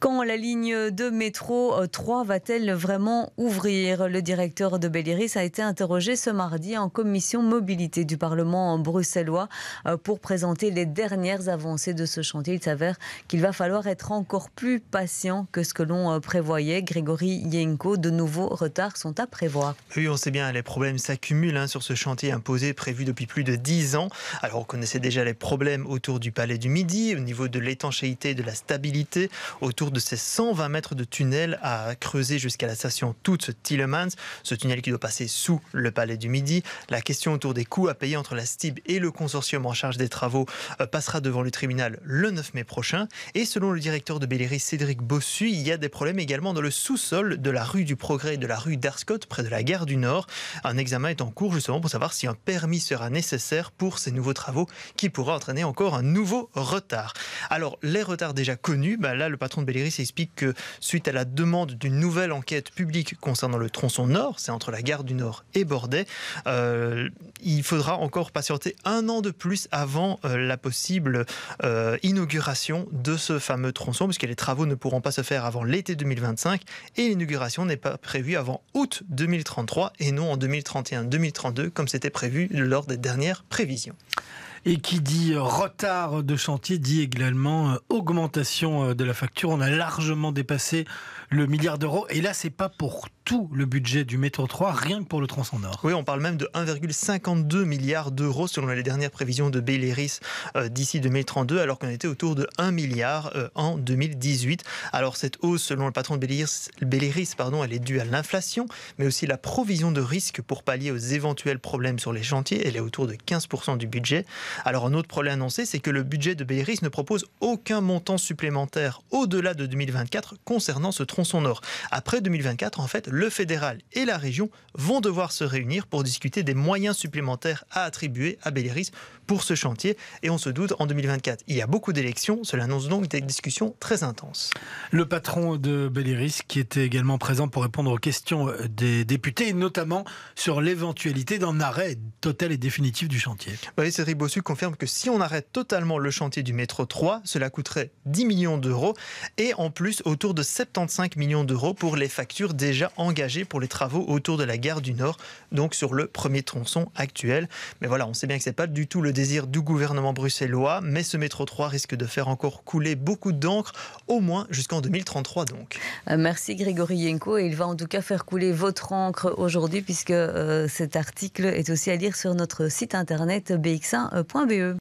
Quand la ligne de métro 3 euh, va-t-elle vraiment ouvrir Le directeur de Beliris a été interrogé ce mardi en commission mobilité du Parlement bruxellois euh, pour présenter les dernières avancées de ce chantier. Il s'avère qu'il va falloir être encore plus patient que ce que l'on euh, prévoyait. Grégory Yenko, de nouveaux retards sont à prévoir. Oui, on sait bien, les problèmes s'accumulent hein, sur ce chantier imposé prévu depuis plus de 10 ans. Alors on connaissait déjà les problèmes autour du Palais du Midi, au niveau de l'étanchéité, de la stabilité, autour de ces 120 mètres de tunnel à creuser jusqu'à la station toute Tillemans, ce tunnel qui doit passer sous le palais du Midi. La question autour des coûts à payer entre la STIB et le consortium en charge des travaux euh, passera devant le tribunal le 9 mai prochain. Et selon le directeur de Béliery, Cédric Bossu, il y a des problèmes également dans le sous-sol de la rue du Progrès et de la rue d'Arscott, près de la gare du Nord. Un examen est en cours justement pour savoir si un permis sera nécessaire pour ces nouveaux travaux qui pourra entraîner encore un nouveau retard. Alors, les retards déjà connus, bah, là, le patron de Béliery il s'explique que suite à la demande d'une nouvelle enquête publique concernant le tronçon nord, c'est entre la gare du Nord et Bordet, euh, il faudra encore patienter un an de plus avant euh, la possible euh, inauguration de ce fameux tronçon, puisque les travaux ne pourront pas se faire avant l'été 2025 et l'inauguration n'est pas prévue avant août 2033 et non en 2031-2032 comme c'était prévu lors des dernières prévisions. Et qui dit retard de chantier dit également euh, augmentation euh, de la facture. On a largement dépassé le milliard d'euros. Et là, c'est pas pour tout le budget du métro 3, rien que pour le tronçon nord. Oui, on parle même de 1,52 milliard d'euros selon les dernières prévisions de Belleris euh, d'ici 2032, alors qu'on était autour de 1 milliard euh, en 2018. Alors cette hausse, selon le patron de Belleris, pardon, elle est due à l'inflation, mais aussi la provision de risque pour pallier aux éventuels problèmes sur les chantiers. Elle est autour de 15% du budget. Alors un autre problème annoncé, c'est que le budget de Belleris ne propose aucun montant supplémentaire au-delà de 2024 concernant ce tronçon nord. Après 2024, en fait, le le fédéral et la région vont devoir se réunir pour discuter des moyens supplémentaires à attribuer à Belleris pour ce chantier. Et on se doute, en 2024, il y a beaucoup d'élections. Cela annonce donc des discussions très intenses. Le patron de Belleris, qui était également présent pour répondre aux questions des députés, notamment sur l'éventualité d'un arrêt total et définitif du chantier. Bah oui, Cédric Bossu confirme que si on arrête totalement le chantier du métro 3, cela coûterait 10 millions d'euros et en plus autour de 75 millions d'euros pour les factures déjà en engagé pour les travaux autour de la gare du Nord, donc sur le premier tronçon actuel. Mais voilà, on sait bien que c'est pas du tout le désir du gouvernement bruxellois, mais ce métro 3 risque de faire encore couler beaucoup d'encre, au moins jusqu'en 2033 donc. Euh, merci Grégory Yenko, et il va en tout cas faire couler votre encre aujourd'hui puisque euh, cet article est aussi à lire sur notre site internet bx1.be.